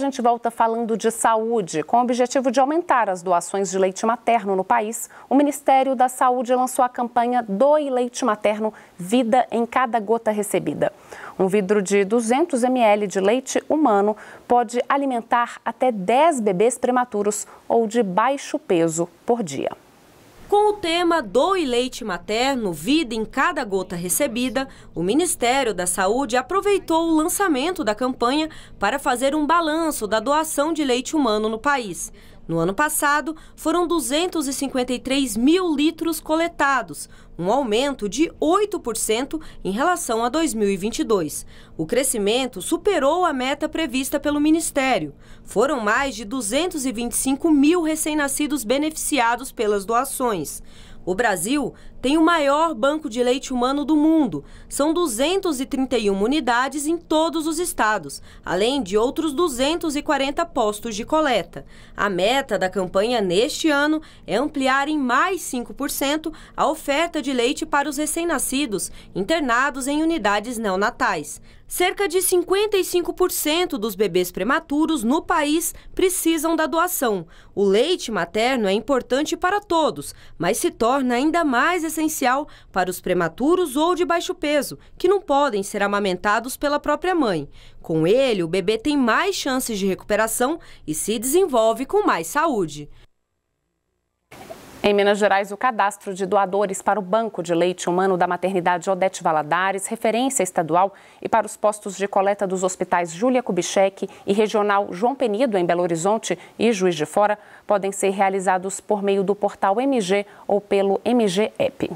gente volta falando de saúde. Com o objetivo de aumentar as doações de leite materno no país, o Ministério da Saúde lançou a campanha Doe Leite Materno Vida em Cada Gota Recebida. Um vidro de 200 ml de leite humano pode alimentar até 10 bebês prematuros ou de baixo peso por dia. Com o tema Doe Leite Materno, Vida em Cada Gota Recebida, o Ministério da Saúde aproveitou o lançamento da campanha para fazer um balanço da doação de leite humano no país. No ano passado, foram 253 mil litros coletados, um aumento de 8% em relação a 2022. O crescimento superou a meta prevista pelo Ministério. Foram mais de 225 mil recém-nascidos beneficiados pelas doações. O Brasil tem o maior banco de leite humano do mundo. São 231 unidades em todos os estados, além de outros 240 postos de coleta. A meta da campanha neste ano é ampliar em mais 5% a oferta de leite para os recém-nascidos internados em unidades neonatais. Cerca de 55% dos bebês prematuros no país precisam da doação. O leite materno é importante para todos, mas se torna ainda mais essencial para os prematuros ou de baixo peso, que não podem ser amamentados pela própria mãe. Com ele, o bebê tem mais chances de recuperação e se desenvolve com mais saúde. Em Minas Gerais, o cadastro de doadores para o Banco de Leite Humano da Maternidade Odete Valadares, referência estadual, e para os postos de coleta dos hospitais Júlia Kubitschek e Regional João Penido, em Belo Horizonte e Juiz de Fora, podem ser realizados por meio do portal MG ou pelo MG App.